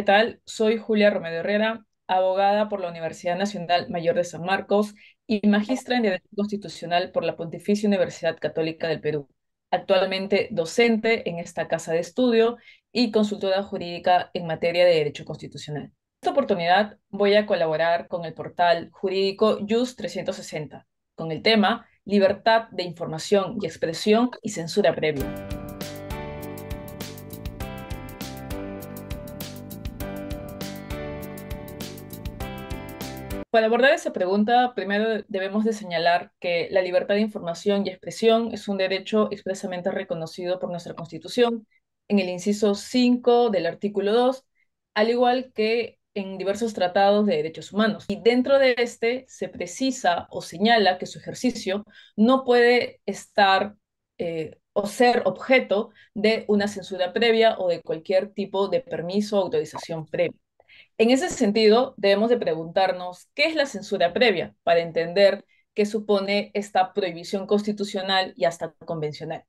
¿qué tal? Soy Julia Romero Herrera, abogada por la Universidad Nacional Mayor de San Marcos y magistra en Derecho Constitucional por la Pontificia Universidad Católica del Perú. Actualmente docente en esta casa de estudio y consultora jurídica en materia de Derecho Constitucional. En esta oportunidad voy a colaborar con el portal jurídico JUS 360 con el tema Libertad de Información y Expresión y Censura Previa. Para abordar esa pregunta, primero debemos de señalar que la libertad de información y expresión es un derecho expresamente reconocido por nuestra Constitución en el inciso 5 del artículo 2, al igual que en diversos tratados de derechos humanos. Y dentro de este se precisa o señala que su ejercicio no puede estar eh, o ser objeto de una censura previa o de cualquier tipo de permiso o autorización previa. En ese sentido, debemos de preguntarnos qué es la censura previa para entender qué supone esta prohibición constitucional y hasta convencional.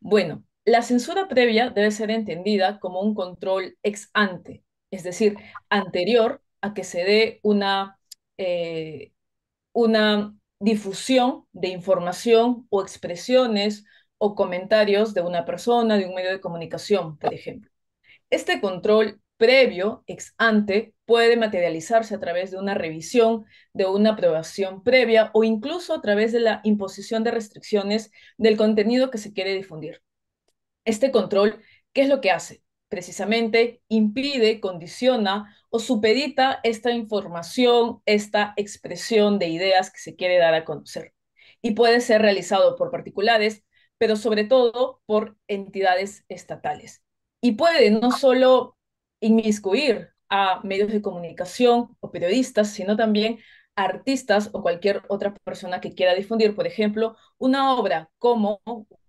Bueno, la censura previa debe ser entendida como un control ex ante, es decir, anterior a que se dé una, eh, una difusión de información o expresiones o comentarios de una persona, de un medio de comunicación, por ejemplo. Este control previo, ex ante, puede materializarse a través de una revisión, de una aprobación previa o incluso a través de la imposición de restricciones del contenido que se quiere difundir. Este control, ¿qué es lo que hace? Precisamente impide, condiciona o supedita esta información, esta expresión de ideas que se quiere dar a conocer. Y puede ser realizado por particulares, pero sobre todo por entidades estatales. Y puede no solo inmiscuir a medios de comunicación o periodistas, sino también artistas o cualquier otra persona que quiera difundir, por ejemplo, una obra como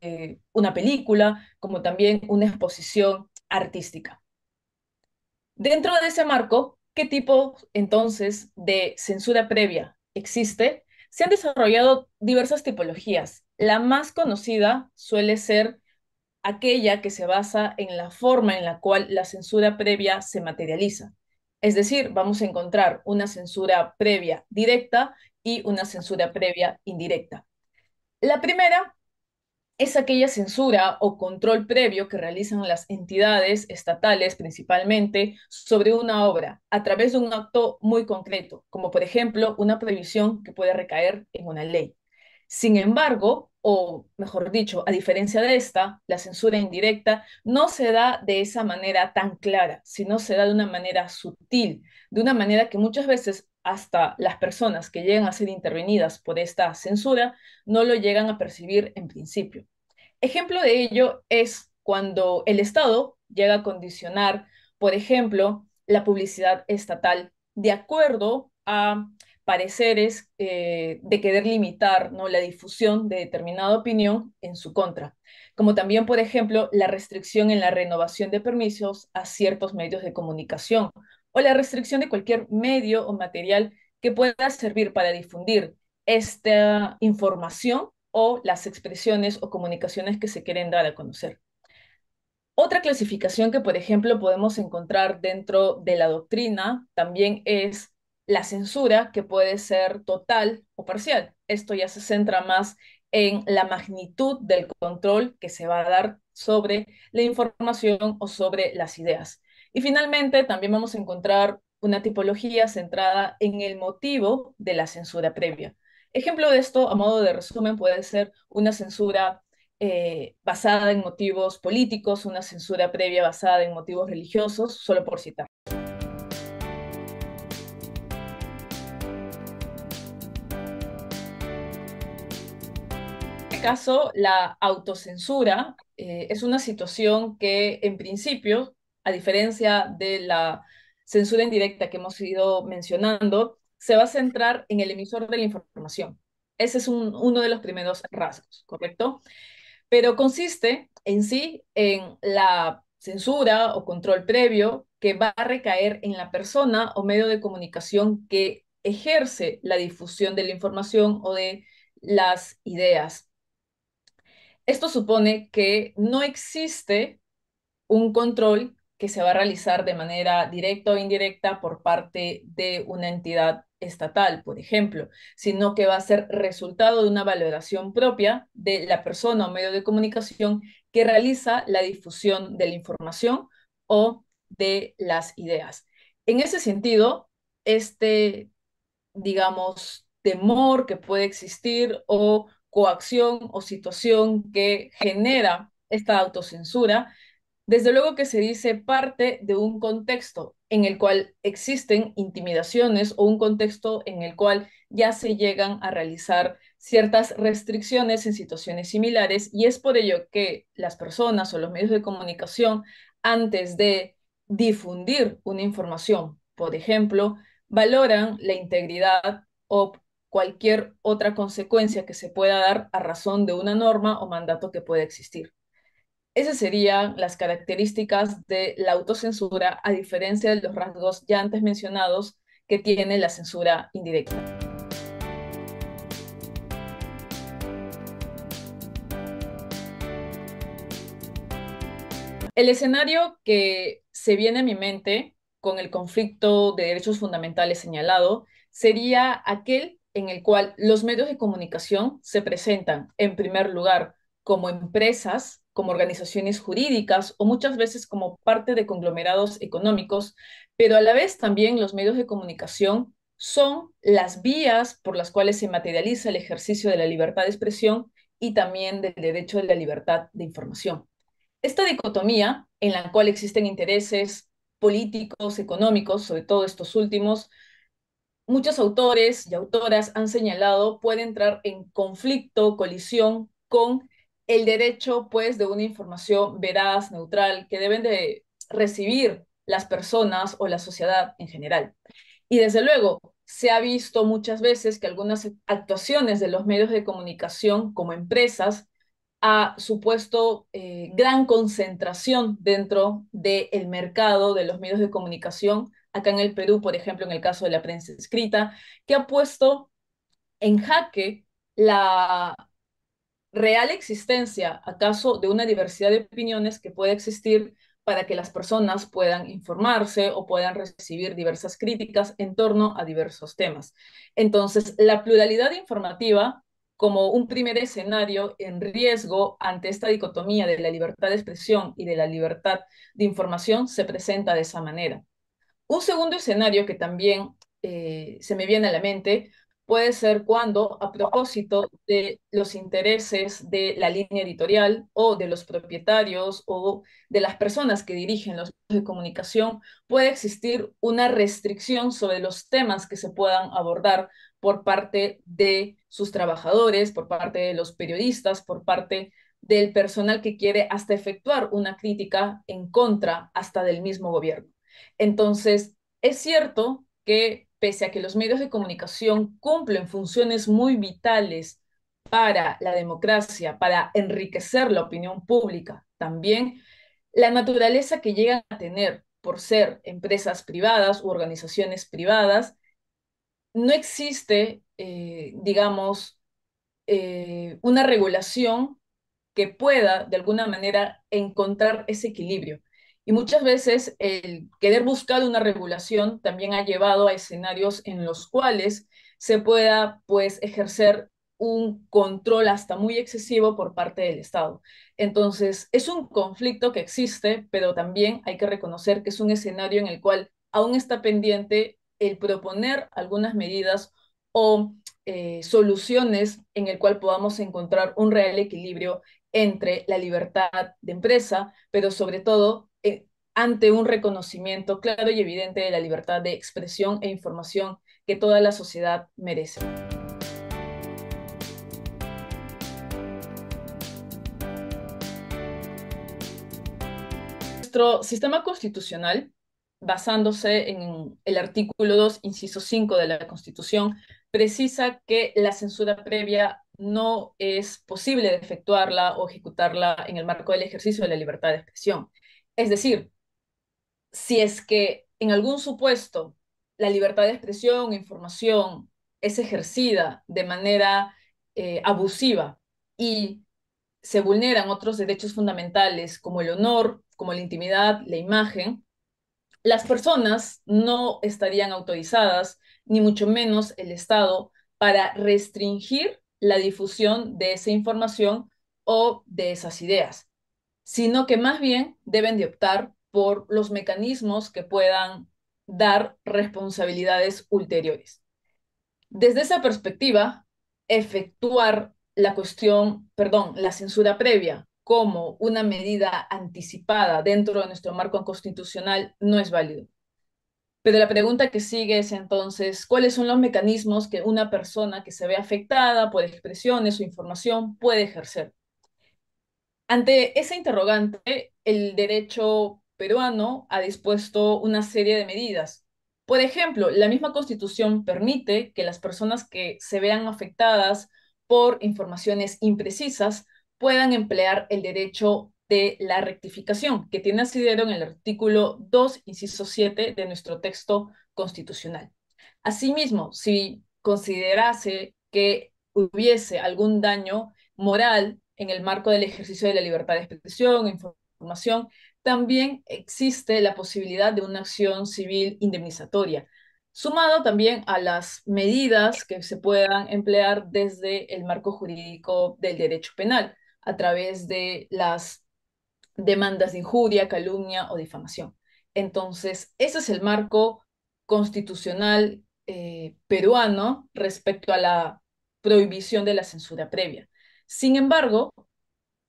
eh, una película, como también una exposición artística. Dentro de ese marco, ¿qué tipo entonces de censura previa existe? Se han desarrollado diversas tipologías. La más conocida suele ser aquella que se basa en la forma en la cual la censura previa se materializa. Es decir, vamos a encontrar una censura previa directa y una censura previa indirecta. La primera es aquella censura o control previo que realizan las entidades estatales principalmente sobre una obra a través de un acto muy concreto, como por ejemplo una prohibición que puede recaer en una ley. Sin embargo, o mejor dicho, a diferencia de esta, la censura indirecta no se da de esa manera tan clara, sino se da de una manera sutil, de una manera que muchas veces hasta las personas que llegan a ser intervenidas por esta censura no lo llegan a percibir en principio. Ejemplo de ello es cuando el Estado llega a condicionar, por ejemplo, la publicidad estatal de acuerdo a pareceres eh, de querer limitar ¿no? la difusión de determinada opinión en su contra, como también, por ejemplo, la restricción en la renovación de permisos a ciertos medios de comunicación o la restricción de cualquier medio o material que pueda servir para difundir esta información o las expresiones o comunicaciones que se quieren dar a conocer. Otra clasificación que, por ejemplo, podemos encontrar dentro de la doctrina también es la censura, que puede ser total o parcial. Esto ya se centra más en la magnitud del control que se va a dar sobre la información o sobre las ideas. Y finalmente, también vamos a encontrar una tipología centrada en el motivo de la censura previa. Ejemplo de esto, a modo de resumen, puede ser una censura eh, basada en motivos políticos, una censura previa basada en motivos religiosos, solo por citar. caso, la autocensura eh, es una situación que, en principio, a diferencia de la censura indirecta que hemos ido mencionando, se va a centrar en el emisor de la información. Ese es uno de los primeros rasgos, ¿correcto? Pero consiste en sí en la censura o control previo que va a recaer en la persona o medio de comunicación que ejerce la difusión de la información o de las ideas. Esto supone que no existe un control que se va a realizar de manera directa o indirecta por parte de una entidad estatal, por ejemplo, sino que va a ser resultado de una valoración propia de la persona o medio de comunicación que realiza la difusión de la información o de las ideas. En ese sentido, este, digamos, temor que puede existir o coacción o situación que genera esta autocensura, desde luego que se dice parte de un contexto en el cual existen intimidaciones o un contexto en el cual ya se llegan a realizar ciertas restricciones en situaciones similares y es por ello que las personas o los medios de comunicación antes de difundir una información, por ejemplo, valoran la integridad o cualquier otra consecuencia que se pueda dar a razón de una norma o mandato que pueda existir. Esas serían las características de la autocensura a diferencia de los rasgos ya antes mencionados que tiene la censura indirecta. El escenario que se viene a mi mente con el conflicto de derechos fundamentales señalado sería aquel en el cual los medios de comunicación se presentan, en primer lugar, como empresas, como organizaciones jurídicas o muchas veces como parte de conglomerados económicos, pero a la vez también los medios de comunicación son las vías por las cuales se materializa el ejercicio de la libertad de expresión y también del derecho de la libertad de información. Esta dicotomía, en la cual existen intereses políticos, económicos, sobre todo estos últimos, muchos autores y autoras han señalado puede entrar en conflicto, colisión con el derecho pues de una información veraz, neutral, que deben de recibir las personas o la sociedad en general. Y desde luego, se ha visto muchas veces que algunas actuaciones de los medios de comunicación como empresas ha supuesto eh, gran concentración dentro del el mercado de los medios de comunicación acá en el Perú, por ejemplo, en el caso de la prensa escrita, que ha puesto en jaque la real existencia, acaso, de una diversidad de opiniones que puede existir para que las personas puedan informarse o puedan recibir diversas críticas en torno a diversos temas. Entonces, la pluralidad informativa como un primer escenario en riesgo ante esta dicotomía de la libertad de expresión y de la libertad de información se presenta de esa manera. Un segundo escenario que también eh, se me viene a la mente puede ser cuando, a propósito de los intereses de la línea editorial o de los propietarios o de las personas que dirigen los medios de comunicación, puede existir una restricción sobre los temas que se puedan abordar por parte de sus trabajadores, por parte de los periodistas, por parte del personal que quiere hasta efectuar una crítica en contra hasta del mismo gobierno. Entonces, es cierto que pese a que los medios de comunicación cumplen funciones muy vitales para la democracia, para enriquecer la opinión pública, también la naturaleza que llegan a tener por ser empresas privadas u organizaciones privadas, no existe, eh, digamos, eh, una regulación que pueda de alguna manera encontrar ese equilibrio. Y muchas veces el querer buscar una regulación también ha llevado a escenarios en los cuales se pueda pues ejercer un control hasta muy excesivo por parte del Estado. Entonces, es un conflicto que existe, pero también hay que reconocer que es un escenario en el cual aún está pendiente el proponer algunas medidas o eh, soluciones en el cual podamos encontrar un real equilibrio entre la libertad de empresa, pero sobre todo ante un reconocimiento claro y evidente de la libertad de expresión e información que toda la sociedad merece. Nuestro sistema constitucional, basándose en el artículo 2, inciso 5 de la Constitución, precisa que la censura previa no es posible efectuarla o ejecutarla en el marco del ejercicio de la libertad de expresión. Es decir, si es que en algún supuesto la libertad de expresión e información es ejercida de manera eh, abusiva y se vulneran otros derechos fundamentales como el honor, como la intimidad, la imagen, las personas no estarían autorizadas, ni mucho menos el Estado, para restringir la difusión de esa información o de esas ideas, sino que más bien deben de optar por los mecanismos que puedan dar responsabilidades ulteriores. Desde esa perspectiva, efectuar la cuestión, perdón, la censura previa como una medida anticipada dentro de nuestro marco constitucional no es válido. Pero la pregunta que sigue es entonces, ¿cuáles son los mecanismos que una persona que se ve afectada por expresiones o información puede ejercer? Ante esa interrogante, el derecho peruano ha dispuesto una serie de medidas. Por ejemplo, la misma constitución permite que las personas que se vean afectadas por informaciones imprecisas puedan emplear el derecho de la rectificación, que tiene asidero en el artículo 2, inciso 7 de nuestro texto constitucional. Asimismo, si considerase que hubiese algún daño moral en el marco del ejercicio de la libertad de expresión, e información, también existe la posibilidad de una acción civil indemnizatoria, sumado también a las medidas que se puedan emplear desde el marco jurídico del derecho penal a través de las demandas de injuria, calumnia o difamación. Entonces, ese es el marco constitucional eh, peruano respecto a la prohibición de la censura previa. Sin embargo,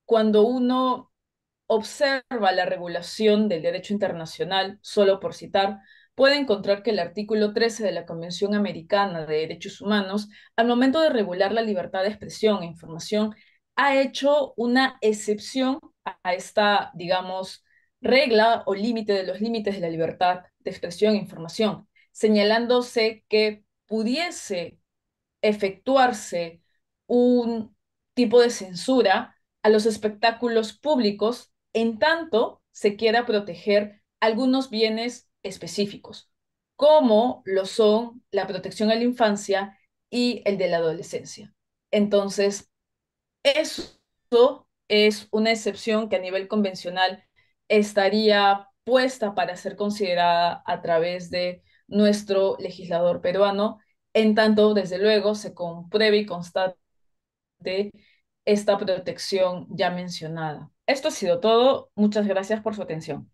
cuando uno observa la regulación del derecho internacional, solo por citar, puede encontrar que el artículo 13 de la Convención Americana de Derechos Humanos, al momento de regular la libertad de expresión e información, ha hecho una excepción a esta, digamos, regla o límite de los límites de la libertad de expresión e información, señalándose que pudiese efectuarse un tipo de censura a los espectáculos públicos en tanto se quiera proteger algunos bienes específicos, como lo son la protección a la infancia y el de la adolescencia. Entonces, eso es una excepción que a nivel convencional estaría puesta para ser considerada a través de nuestro legislador peruano, en tanto, desde luego, se compruebe y constate esta protección ya mencionada. Esto ha sido todo. Muchas gracias por su atención.